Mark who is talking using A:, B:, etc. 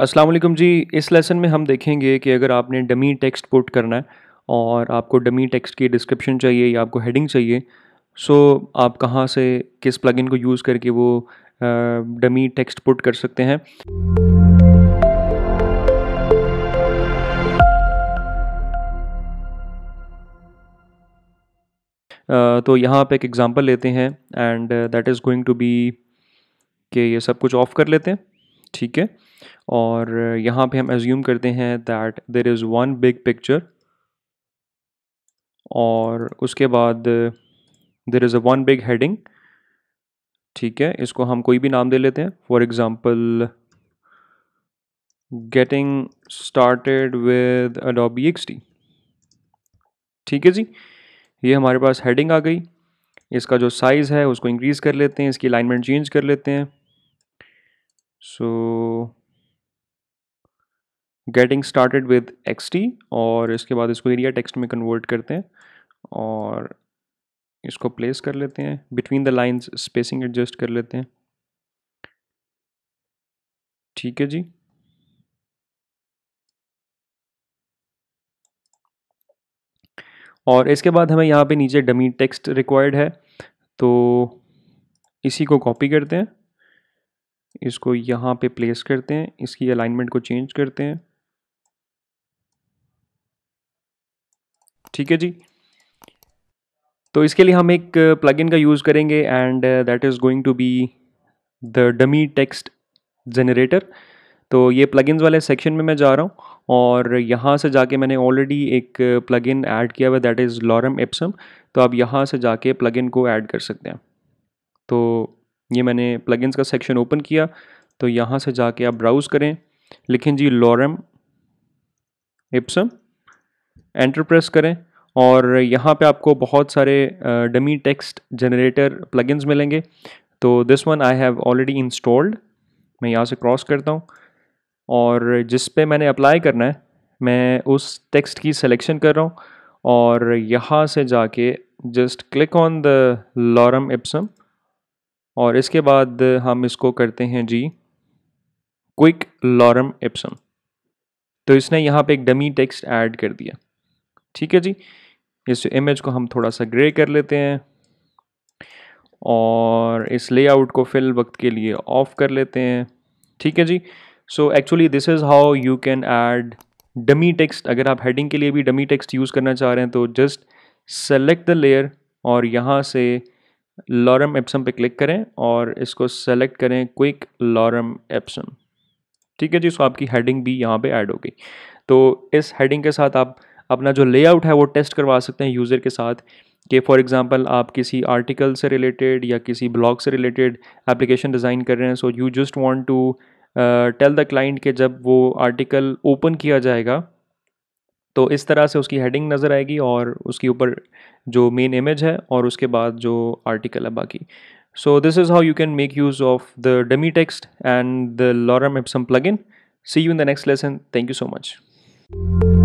A: अस्सलाम वालेकुम जी इस लेसन में हम देखेंगे कि अगर आपने डमी टेक्स्ट पुट करना है और आपको डमी टेक्स्ट की डिस्क्रिप्शन चाहिए या आपको हेडिंग चाहिए सो आप कहाँ से किस प्लगइन को यूज़ करके वो डमी टेक्स्ट पुट कर सकते हैं तो यहाँ आप एक एग्ज़ाम्पल लेते हैं and that is going to be कि ये सब कुछ ऑफ़ कर लेते हैं ठीक है और यहाँ पे हम एज्यूम करते हैं that there is one big picture और उसके बाद there is a one big heading ठीक है इसको हम कोई भी नाम दे लेते हैं for example getting started with Adobe X ठीक है जी ये हमारे पास हेडिंग आ गई इसका जो साइज़ है उसको इंक्रीज़ कर लेते हैं इसकी अलाइनमेंट चेंज कर लेते हैं so getting started with X D और इसके बाद इसको एरिया टेक्स्ट में कन्वर्ट करते हैं और इसको प्लेस कर लेते हैं between the lines spacing adjust कर लेते हैं ठीक है जी और इसके बाद हमें यहाँ पे नीचे डमी टेक्स्ट रिक्वायर्ड है तो इसी को कॉपी करते हैं इसको यहाँ पे प्लेस करते हैं इसकी अलाइनमेंट को चेंज करते हैं ठीक है जी तो इसके लिए हम एक प्लगइन का यूज़ करेंगे and that is going to be the dummy text generator तो ये प्लगइन्स वाले सेक्शन में मैं जा रहा हूँ और यहाँ से जाके मैंने ऑलरेडी एक प्लगइन ऐड किया हुआ दैट इज़ लॉरम एप्सम तो आप यहाँ से जाके प्लगइन को ऐड कर सकते हैं तो ये मैंने प्लगइन्स का सेक्शन ओपन किया तो यहाँ से जाके आप ब्राउज़ करें लिखें जी लॉरम इप्सम एंटर प्रेस करें और यहाँ पे आपको बहुत सारे डमी टेक्स्ट जनरेटर प्लगइन्स मिलेंगे तो this one I have already installed मैं यहाँ से क्रॉस करता हूँ और जिस पे मैंने अप्लाई करना है मैं उस टेक्स्ट की सिलेक्शन कर रहा हूँ और यहाँ से जाके just click on the lorem ipsum और इसके बाद हम इसको करते हैं जी क्विक लॉरम एप्सम तो इसने यहाँ पे एक डमी टेक्स्ट ऐड कर दिया ठीक है जी इस इमेज को हम थोड़ा सा ग्रे कर लेते हैं और इस लेआउट को फिल वक्त के लिए ऑफ़ कर लेते हैं ठीक है जी so actually this is how you can add dummy text अगर आप हेडिंग के लिए भी डमी टेक्स्ट यूज़ करना चाह रहे हैं तो जस्ट सेलेक्ट द लेयर और यहाँ से लॉरम एप्सम पे क्लिक करें और इसको सेलेक्ट करें क्विक लॉरम एप्सम ठीक है जी सो आपकी हेडिंग भी यहाँ पे ऐड हो गई तो इस हेडिंग के साथ आप अपना जो लेआउट है वो टेस्ट करवा सकते हैं यूज़र के साथ कि फॉर एग्जांपल आप किसी आर्टिकल से रिलेटेड या किसी ब्लॉग से रिलेटेड एप्लीकेशन डिज़ाइन कर रहे हैं so you just want to tell the client कि जब वो आर्टिकल ओपन किया जाएगा तो इस तरह से उसकी हेडिंग नज़र आएगी और उसके ऊपर जो मेन इमेज है और उसके बाद जो आर्टिकल है बाकी so this is how you can make use of the dummy text and the lorem ipsum in see you in the next lesson thank you so much